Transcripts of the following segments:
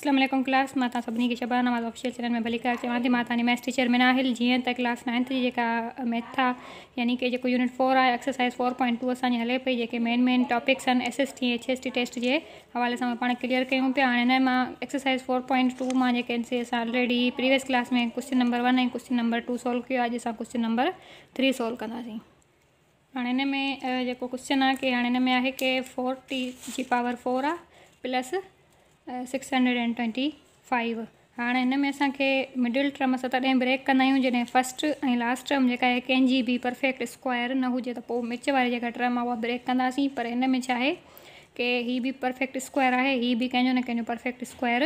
Aslam class माता सभी के शबान नवाज ऑफिशियल चैनल में भली क्लास चाहती माता ने मैथ्स टीचर में नाहिल जी तो क्लास नाइन्थ जी जेका मैथ था यानी कि जो यूनिट फोर है एक्सरसाइज़ फोर पॉइंट टू असांजी हल पे जे main main topics S S T H S T test के हवा से पा क्लियर क्यों पे हाँ इन एक्सरसाइज़ फोर पॉइंट टू में जो से ऑलरेडी प्रीवियस क्लास में question number one question number two solve किया अज असा क्वेश्चन नंबर थ्री सोल्व कंदासीं हाँ इन में जो क्वेश्चन है कि हाँ इन में है की फोर टी जी पावर फोर आ प्लस 625 हंड्रेड हाणे हिन में असांखे मिडिल टर्म असां तॾहिं ब्रेक कंदा आहियूं जॾहिं फस्ट ऐं लास्ट टर्म जेका आहे कंहिंजी बि परफेक्ट स्क्वायर न हुजे त पोइ मिर्च वारी जेका ट्रम आहे उहा ब्रेक कंदासीं पर हिन में छा आहे की हीअ बि परफेक्ट स्क्वायर आहे हीअ बि कंहिंजो न कंहिंजो परफेक्ट स्क्वायर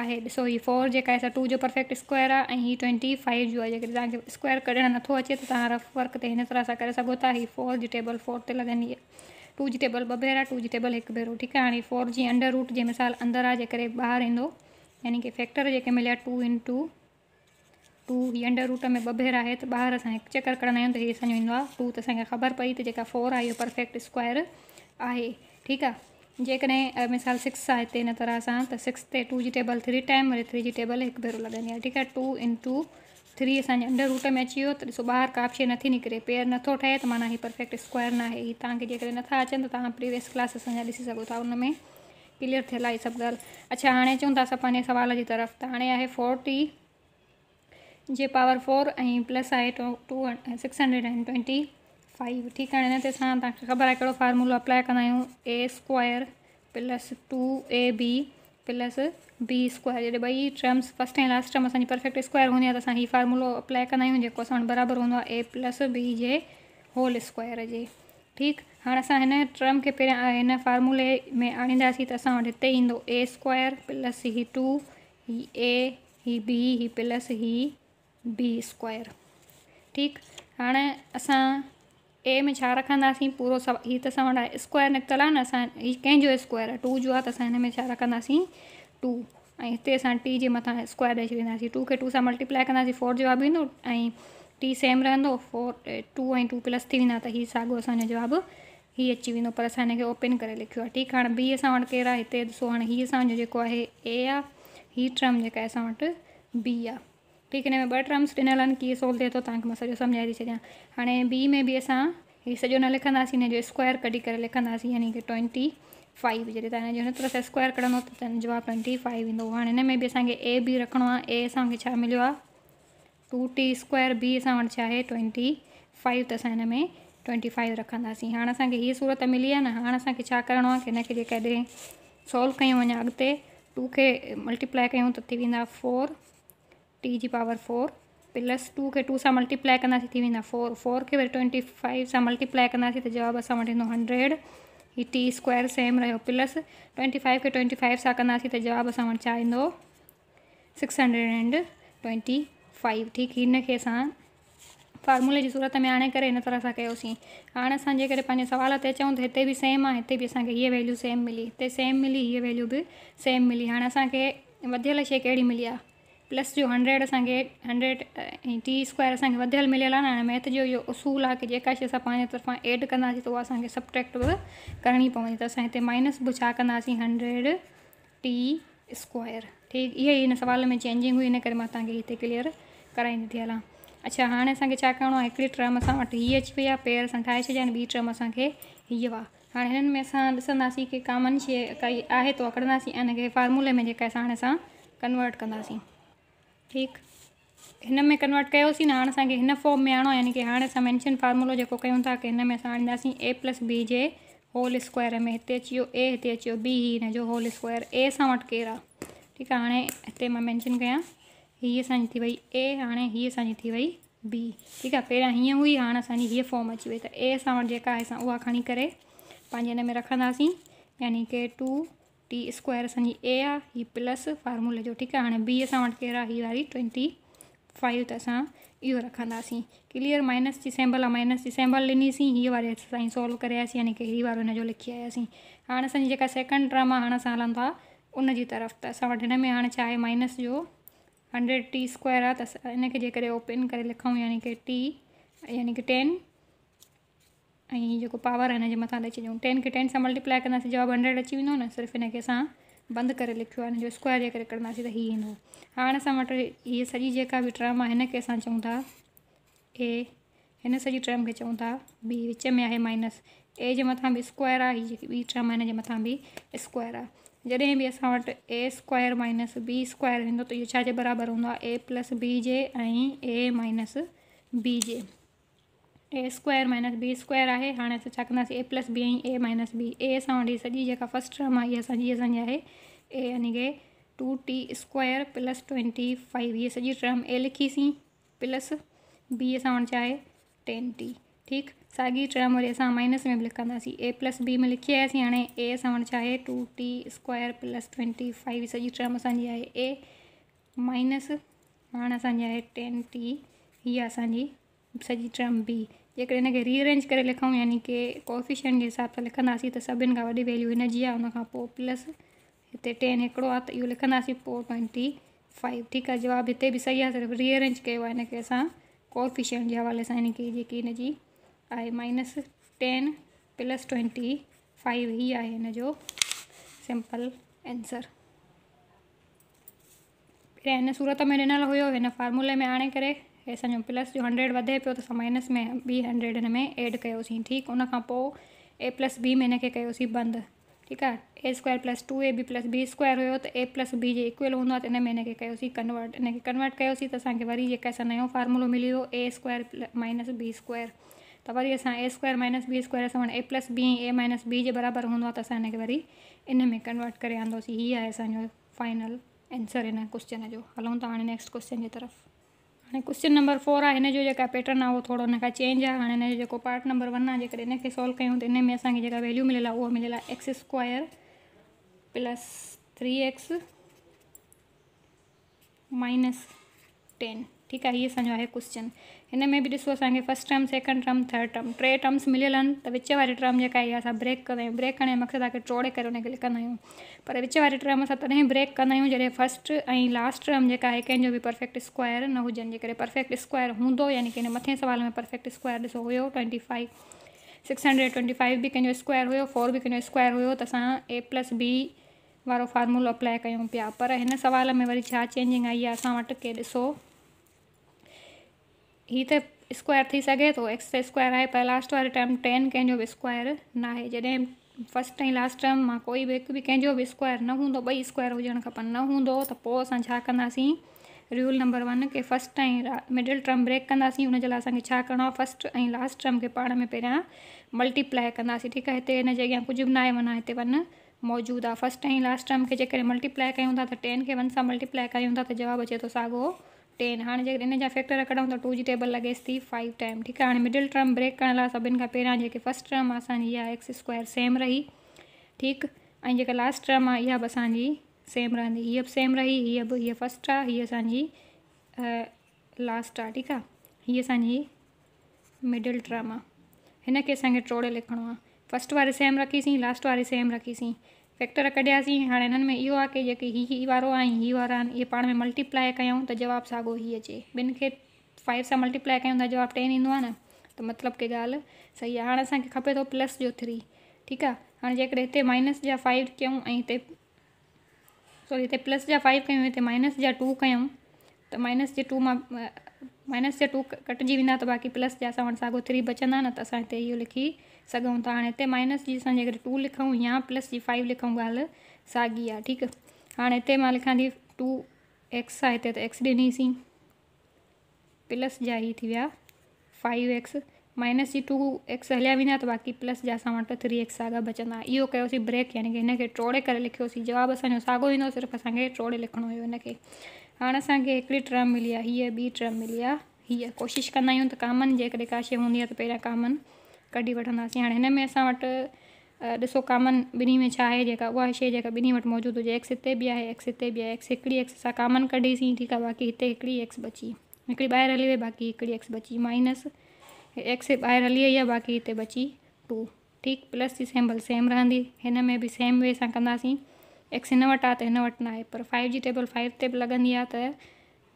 आहे ॾिसो हीअ फोर जेका असां टू जो परफेक्ट स्क्वायर आहे ऐं हीअ फाइव जो आहे जेकॾहिं तव्हांखे स्क्वायर कढणु नथो अचे त तव्हां रफ़ वर्क ते हिन तरह सां करे सघो था हीअ फोर जी टेबल फोर ते लॻंदी आहे टू जी टेबल ब भेरा टू जी टेबल एक भेरो ठीक है हाँ फोर जी अंडर रूट जे मिसाल अंदर आहे जे करे ॿाहिरि यानी कि फैक्टर जो मिले टू इन टू टू ये अंडर रूट में ॿ भेरा आहे त ॿाहिरि असां हिकु चक्कर कड़ा तो ये असो असांजो टू तो असर ख़बर पई त जेका फोर आ परफेक्ट स्क्वायर है ठीक है जैसे मिसाल सिक्स है इतने तरह से त सिक्स से टू जी टेबल थ्री टाइम वरी थ्री जी टेबल एक भेरों लगे ठीक है टू इन टू थ्री असांजे अंडर रूट में अची वियो त ॾिसो ॿाहिरि कांव शइ नथी निकिरे पेर नथो ठहे त माना हीउ परफेक्ट स्क्वायर नाहे हीउ तव्हांखे जेकॾहिं नथा अचनि त तव्हां प्रीवियस क्लास असांजा ॾिसी सघो था में क्लियर थियल आहे हीअ सभु ॻाल्हि अच्छा हाणे चऊं था असां पंहिंजे सवाल जी तरफ़ त हाणे आहे फोर्टी जे पावर फोर ऐं प्लस आहे two two six hundred and twenty five ठीकु आहे हाणे हिन ते असां तव्हांखे ख़बर आहे कहिड़ो फार्मूलो अप्लाए कंदा आहियूं a square plus two a b plus b square जॾहिं ॿई टर्म्स फर्स्ट ऐं लास्ट टर्म असांजी परफेक्ट स्क्वायर हूंदी आहे त असां हीउ फार्मूलो अप्लाए कंदा आहियूं जेको असां वटि ए प्लस बी जे होल स्क्वायर के ठीक हाँ अस हिन टर्म खे पहिरियां हिन फार्मूले में आणींदासीं तो असां वटि हिते ए स्क्वायर प्लस ही टू ही ए ही बी ही प्लस ही बी स्क्वायर ठीक हाँ असां ए में छा रखंदासीं पूरो सभु हीअ त असां वटि स्क्वायर निकितलु आहे न असां हीउ कंहिंजो स्क्वाएर आहे टू जो आहे त असां हिन में छा रखंदासीं टू ऐं हिते असां टी जे मथां स्क्वायर ॾेई छॾी टू के टू असां मल्टीप्लाई कंदासीं फोर जवाबु ईंदो ऐं टी सेम रहंदो फोर टू ऐं टू प्लस थी वेंदा त हीअ साॻियो असांजो जवाबु हीअ अची वेंदो पर असां हिनखे ओपन करे लिखियो आहे ठीकु आहे हाणे बी असां वटि केरु आहे हिते ॾिसो हाणे हीअ असांजो जेको आहे ए आहे हीअ ट्रम जेका आहे असां वटि बी आहे ठीक है में ॿ टर्म्स ॾिनल आहिनि की सोल्व थे तो तव्हांखे मां सॼो थी छॾियां हाणे बी में भी असां हीअ सॼो न लिखंदासीं हिन स्क्वायर कढी करे लिखंदासीं यानी कि ट्वेंटी फाइव जॾहिं तव्हां जो हिन तरह से स्क्वायर कढंदो तो जवाब ट्वेंटी फाइव ईंदो हाँ इनमें भी बि असांखे ए बी रखिणो ए असांखे छा टू टी स्क्वायर बी असां ट्वेंटी फाइव त असां में ट्वेंटी फाइव रखंदासीं हाँ असांखे हीअ सूरत मिली आहे न हाणे असांखे छा करिणो आहे की हिनखे जेकॾहिं टू के मल्टीप्लाए क्यों तो फोर टी जी पावर फोर प्लस टू के टू से मल्टीप्लाई कंदासीं थी वेंदा फोर फोर के वरी ट्वेंटी फाइव से मल्टीप्लाई कंदासीं त जवाबु असां वटि ईंदो हंड्रेड ही टी स्क्वायर सेम रो प्लस ट्वेंटी फाइव के ट्वेंटी फाइव से कंदासीं त जवाबु असां वटि छा six hundred and twenty five ठीक इनके खे असां फार्मूले जी सूरत में आने करे हिन तरह सां कयोसीं हाणे असां जे सवाल ते अचूं त हिते बि सेम आहे हिते बि असांखे हीअ वैल्यू सेम मिली हिते सेम मिली हीअ वैल्यू भी सेम मिली हाँ असांखे वधियल शइ मिली आहे प्लस जो हंड्रेड अस तो तो हंड्रेड टी स्क्वायर असांखे वधियल मिलियल मैथ जो ये असूल है कि जी शे असां तरफा एड कंदासीं तो वह असांखे सबट्रैक्ट बि करणी पवंदी त माइनस बि छा हंड्रेड टी स्क्वायर ठीकु इहा ई सवाल में चेंजिंग हुई हिन करे मां क्लियर कराई थी हल अच्छा हाँ असांखे छा करिणो आहे हिकिड़ी टर्म असां वटि हीअ अची वई आहे पेयर असां ठाहे छॾिया आहिनि ॿी टर्म असांखे हीअ आहे हाणे हिननि में असां ॾिसंदासीं कामन शइ काई आहे त उहा कढंदासीं फार्मूले में जेका असां हाणे कन्वर्ट कंदासीं ठीक हिन में कन्वर्ट कयोसीं न हाणे असांखे हिन फॉर्म में आणो आहे यानी की हाणे असां मैंशन फार्मूलो जेको कयूं था की में असां आणींदासीं ए प्लस बी के होल स्क्वायर में हिते अची ए हिते अची बी ही हिन होल स्क्वायर ए सां वटि केरु आहे ठीकु आहे मैंशन कयां हीअ असांजी थी ए हाँ हीअ असांजी थी वई बी ठीक है पैर हिं हुई हाँ असांजी हीअ फॉर्म अची वई त ए अस वटि जेका आहे में रखंदासीं यानी की टू टी स्क्वायर असांजी ए आहे प्लस फार्मूले जो ठीकु आहे हाणे बी अस वटि केरु आहे ट्वेंटी फाइव तो असां यो रखासी क्लियर माइनस जी सैम्बल आ माइनस जी सैम्बल ॾिनीसीं हि वारी असां सॉल्व करे आयासीं यानी की हीअ लिखी आयासी हाँ असांजी जेका सेकंड टर्म आहे हाणे असां हलूं तरफ़ तो असां वटि में हाणे छा माइनस जो हंड्रेड टी स्क्वायर आने के हिनखे ओपन कर लिखा यानी कि टी यानी कि टेन ऐं जेको पावर है हिनजे मथां त छॾियूं टेन के टेन से मल्टीप्लाई कंदासीं जवाबु हंड्रेड अची वो सिर्फ़ इनके अस बंद कर करे लिखियो आहे हिनजो स्क्वायर जे करे कंदासीं त हीअ ईंदो हाणे असां वटि इहे सॼी जेका बि टर्म आहे हिनखे था ए हिन सॼी टर्म खे चऊं था बी विच में है माइनस ए के मथां भी स्क्वायर आहे हीअ जेकी ॿी टर्म आहे हिन स्क्वायर आहे जॾहिं बि असां a square minus b square वेंदो त इहो बराबर बराबरि ए प्लस बी जे ए माइनस बी जे a square minus b square है हाणे असां छा a plus b a minus b a असां वठी सॼी फस्ट टर्म आहे इहा असांजी असांजी ए यानी कि two t square plus twenty five ये सॼी टर्म ए लिखीसीं प्लस बी असां टेन टी ठीक सागी टर्म वरी अस माइनस में भी लिखंदासीं ए प्लस बी में लिखी आयासीं हाणे ए असां two t square plus twenty five सॼी टर्म असांजी ए माइनस हाणे असांजी टेन टी हीअ असांजी सॼी टर्म बी जेकर हिनखे रीअरेंज करे लिखूं यानी की कॉफिशन जे हिसाब से लिखंदासीं तो सभी का वही वैल्यू इनकी प्लस इतने टेन एक आहे त ट्वेंटी फाइव ठीक है जवाब इतने भी सही आहे सिर्फ़ु रीअरेंज कयो आहे हिनखे असां कॉफिशन जे हवाले सां हिन खे minus ten plus twenty five ई आहे हिन सिंपल एंसर पहिरियां हिन सूरत में ॾिनल हुयो हिन फार्मूले में आणे करे असांजो प्लस जो हंड्रेड वधे पियो तो माइनस में बी हंड्रेड इन में एड किया ठीक उन ए प्लस बी में इनके बंद ठीक है a square plus two a b plus b square हो तो ए प्लस बी जो इक्वल हों में इनके कन्वर्ट इन कन्वर्ट कयोसीं तो असांखे वरी नयो फॉर्मुलो मिली हो a square minus b square तो वरी असां a square minus b square अस a plus b a minus b के बराबर हों तो असा इनके वरी इन में कन्वर्ट कर आंदोसी ये है असो फाइनल एंसर इन क्वेश्चन जो हलूँ तो हाँ नेक्स्ट क्वेश्चन की तरफ़ हाँ क्वेश्चन नंबर फोर आहे हिन जो पैटर्न आहे वो थोड़ा हिन चेंज आ हाँ जो पार्ट नंबर वन आने जेकॾहिं सॉल्व क्यों तो इन में असा जो वैल्यू मिले वो मिले x square plus three x minus ten ठीक है ये असो है क्वेश्चन हिन तो तो में बि ॾिसो असांखे term second term third term टे टर्म्स मिलियल तो त टर्म जेका आहे असां ब्रेक कंदा ब्रेक करण जे मक़सदु आहे ट्रोड़े करे हुनखे पर विच टर्म अस तद ब्रेक कंदा आहियूं जॾहिं फस्ट ऐं लास्ट टर्म जो है कंहिंजो बि परफेक्ट स्क्वायर न हुजनि जे परफेक्ट स्क्वायर हों यानी कि हिन सवाल में परफेक्ट स्क्वायर ॾिसो हुयो twenty five six hundred twenty five भी कंहिंजो स्क्वायर हो फोर भी कंहिंजो स्क्वायर हो तो असां ए प्लस बी वो फार्मूलो अप्लाए कयूं पिया पर सवाल में वरी चेंजिंग आई है असो हीअ त स्क्वायर थी सघे थो तो एक्स त स्क्वायर आहे पर लास्ट वारे टर्म टेन कंहिंजो बि स्क्वायर ना आहे जॾहिं फस्ट ऐं लास्ट टर्म मां कोई भी एक भी कंहिंजो बि स्क्वायर न हूंदो ॿई स्क्वायर हुजणु खपनि न हों तो असि रूल नंबर वन के फर्स्ट ऐं मिडिल टर्म ब्रेक कंदासीं हुनजे लाइ असांखे छा लास्ट टर्म खे पाण में पहिरियां मल्टीप्लाए कंदासीं ठीकु आहे हिते हिन जे अॻियां कुझु बि न माना हिते वन मौजूद आ फस्ट ऐं लास्ट टर्म के जेकॾहिं मल्टीप्लाए कयूं था टेन खे वन सां मल्टीप्लाए कयूं था जवाब अचे तो सागो टेन हाणे जे इन जा फैक्टर कढूं था टू जी टेबल लॻेसि थी फाइव टाइम ठीकु आहे हाणे मिडिल टर्म ब्रेक करण लाइ सभिनि खां पहिरां जेकी फर्स्ट ट्रम आहे असांजी इहा एक्स स्क्वायर सेम रही ठीकु ऐं जेका लास्ट टर्म आहे इहा बि असांजी सेम रहंदी हीअ बि सेम रही हीअ बि हीअ फस्ट आहे हीअ असांजी लास्ट आहे ठीकु आहे हीअ असांजी मिडिल टर्म आहे हिनखे असांखे ट्रोड़े लिखणो आहे फर्स्ट वारी सेम रखीसीं लास्ट वारी सेम रखीसीं फैक्टर कड़ियासी हाँ इन में यो है कि जेके ही ही वारो ऐं ही वारा आहिनि में मल्टीप्लाई क्यों तो जवाब सागो ही अचे बिन के फाइव से मल्टीप्लाई क्यों जवाब टेन इन न तो मतलब कि गाल सही है हाँ असें खपे तो प्लस जो थ्री ठीक है हाँ जो इतने माइनस जा फाइव क्यों सॉरी इतने प्लस जा फाइव क्यों इतने माइनस जा टू क्यों तो माइनस के टू में माइनस के टू कटिजी वा तो बाक़ी प्लस जहाँ सागो थ्री बचंदा न तो असें इतने इहो लिखी सूँ था हाणे हिते माइनस की असां टू लिखूं या प्लस की फाइव लिखूं गाल सागी आहे ठीकु हाणे हिते लिखा थी टू एक्स है इतने तो एक्स सी प्लस जा ई थी विया फाइव एक्स माइनस की टू एक्स हलिया वा तो बाक़ी प्लस जहाँ असा वो थ्री एक्स साॻा बचंदा इो कयोसीं ब्रेक यानी कि इनके ट्रोड़े कर लिखियोसीं जवाब असो सागो ही सिर्फ असें ट्रोड़े लिखण हुयो हाँ हाणे असांखे टर्म मिली है हि बी टर्म मिली है हि कोशिश कंदा आहियूं कामन जेकॾहिं का शे हूंदी तो पैर कामन कढी वी हाँ इन में असां वटि ॾिसो कामन बिन्हीं में छा आहे जेका उहा शइ जेका ॿिन्ही वटि एक्स इतने भी है एक्स इतने भी है एक्स एक एक्स असा कामन कढीसीं ठीक है बाक़ी इतने हिकिड़ी एक्स बची एक बहर हली वई बाक़ी एक एक्स बची माइनस एक्स बहर हली वही आहे बाक़ी इतने बची टू ठीक प्लस की सेम भले सेम रही हिन में भी सेम वे से कहसी एक्स इन वट आ तो इन वट ना पर फाइव जी टेबल फाइव ते बि लॻंदी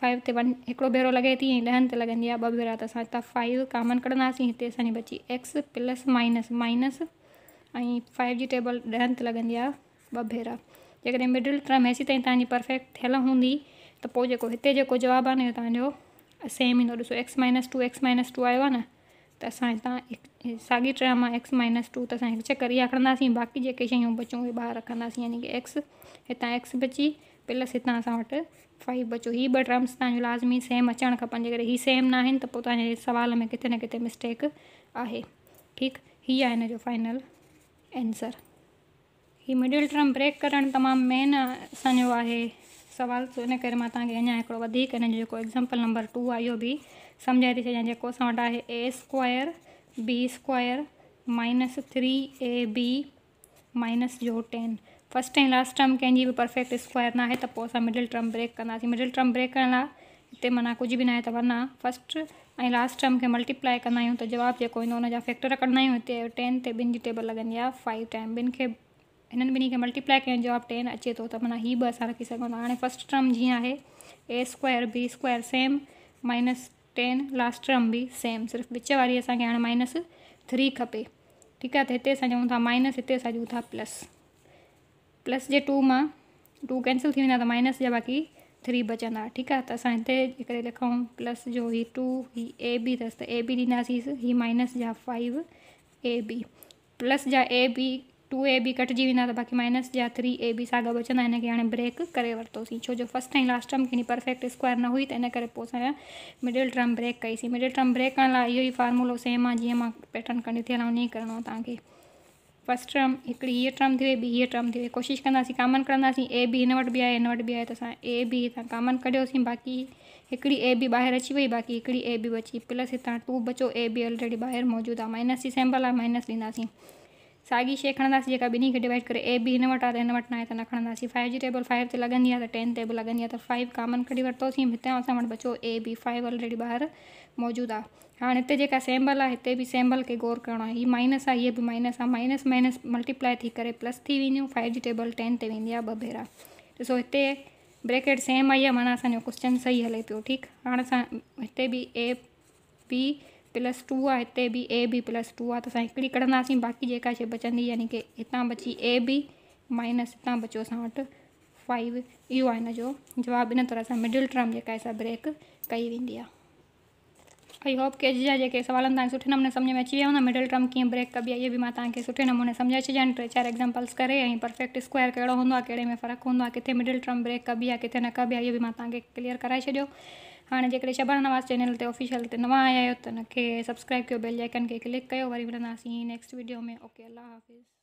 फाइव ते वन हिकिड़ो भेरो लगे थी लहन ॾहनि ते लॻंदी आहे ॿ भेरा त असां फाइव कामन कढंदासीं इतने असांजी बची एक्स प्लस माइनस माइनस ऐं फाइव जी टेबल ॾहनि ते लॻंदी आहे ॿ भेरा जेकॾहिं मिडिल टर्म हेसी तीन तीन परफेक्ट थियल होंगी तो जो इतने जो जवाब आने आहे सेम ही ॾिसो x minus two x minus two आयो आहे न तो असां हितां साॻी टर्म आहे एक्स माइनस टू तो असां हिकु चकर इहा बाक़ी जेके शूँ बचूँ उहे रखा यानी कि एक्स इतना एक्स बची प्लस हितां असां वटि फाइव बचो हीअ ॿ टर्म्स तव्हांजो लाज़मी सेम अचणु खपनि जेकॾहिं हीअ सेम न आहिनि त पोइ तव्हांजे सवाल में किथे न किथे मिस्टेक आहे ठीकु हीअ आहे हिन जो फाइनल एंसर हीअ मिडिल टर्म ब्रेक करणु तमामु मेन असांजो आहे सवाल सो इन करे मां तव्हांखे अञा हिकिड़ो वधीक हिन जो जेको एग्ज़ाम्पल नंबर टू आहे इहो बि सम्झाए थी छॾियां जेको असां वटि आहे a square b square minus three a b minus जो टेन फर्स्ट ऐं लास्ट टर्म कंहिंजी बि परफेक्ट स्क्वायर ना त पोइ असां मिडिल टर्म ब्रेक कंदासीं मिडिल टर्म ब्रेक करण लाइ हिते माना कुछ भी ना है त वरना फर्स्ट और लास्ट टर्म खे मल्टीप्लाई कंदा तो जवाब जो जेको ईंदो फैक्टर कढंदा आहियूं टेन ते बिन की टेबल लॻंदी आहे फाइव टाइम बिन के इन ॿिन्ही के मल्टीप्लाई कयूं जवाब टेन अचे तो त माना हीअ बि असां रखी हाँ फर्स्ट टर्म जी है a square b square same minus ten last term भी सेम सिर्फ विच वारी असांखे माइनस थ्री खपे ठीकु आहे त हिते असां था माइनस इतने असां था प्लस प्लस जे टू में टू कैंसिल थी वञा माइनस जा बाक़ी थ्री बचंदा ठीक है त असां हिते जे प्लस जो ही टू ही ए बी अस त ए बी ॾींदासींसि ही माइनस जा फाइव ए बी प्लस जा a b two a b कटिजी वा त बाक़ी माइनस जा थ्री ए बी साॻा बचंदा हिनखे हाणे ब्रेक कर वरितोसीं छो जो फस्ट ऐं लास्ट टर्म खे परफेक्ट स्क्वायर न हुई तो इन करे मिडिल टर्म ब्रेक कई मिडिल टर्म ब्रेक करण लाइ इहो फार्मूलो सेम आहे जीअं पैटर्न कंदी थी हलां उन ई फस्ट टर्म एक ये टर्म थी बी ये टर्म थी कोशिश कोशिशि कॉमन कामन कंदासीं ए बी इन वट भी आहे हिन वटि ए बी इतना कामन कढियोसीं बाक़ी हिकिड़ी ए बी बाहर अची वही बाक़ी ए बी बची प्लस इतना टू बचो ए बी ऑलरेडी बाहर मौजूद आ माइनस सिंबल आ माइनस दींदी सागी शइ खणंदासीं जेका ॿिन्ही खे डिवाइड करे ए बी हिन वटि आहे त हिन वटि न आहे त न खणंदासीं फाइव जी टेबल फाइव ते लॻंदी आहे त टेन ते बि लॻंदी आहे त फाइव कामन कढी वरितोसीं हितां असां वटि बचो ए बी फाइव ऑलरेडी ॿाहिरि मौजूदु आहे हाणे हिते जेका सैम्बल आहे हिते बि सैम्बल खे गौर करिणो आहे हीअ माइनस आहे हीअ बि माइनस आहे माइनस माइनस मल्टीप्लाई थी करे प्लस थी वेंदियूं फाइव जी टेबल टेन ते वेंदी आहे ॿ भेरा ॾिसो हिते ब्रेकेट सेम आई आहे माना असांजो क्वेश्चन सही हले पियो ठीकु हाणे असां हिते बि ए बी +2 આતે બી એ બી +2 આ તો સહી કી કડનાસી બાકી જે કા શે બચંદી એટલે કે ઇતા બચી એ બી માઈનસ ઇતા બચો સાટ 5 યુ આનો જો જવાબ ઇન તોરા સા મિડલ ટર્મ જે કા સા બ્રેક કઈ વિનડિયા આઈ હોપ કે જે જે કે સવાલ તા સઠે નમ સમજ મે ચીયા મિડલ ટર્મ કી બ્રેક કબી આ એ બી મા તા કે સઠે નમ સમજાય ચી જન ચાર એક્ઝામ્પલ્સ કરે આ પરફેક્ટ સ્ક્વેર કેડો હોનવા કેડે મે ફરક હોનવા કિતે મિડલ ટર્મ બ્રેક કબી આ કિતે ન કબી આ એ બી મા તા કે ક્લિયર કરાઈ છડો हाणे जेकॾहिं शबान नवाज़ चैनल ते ऑफिशियल ते नवां आया आहियो त हुनखे सब्सक्राइब कयो बेल लैकन खे क्लिक कयो वरी वणंदासीं नेक्स्ट वीडियो में ओके अलाह हाफ़िज़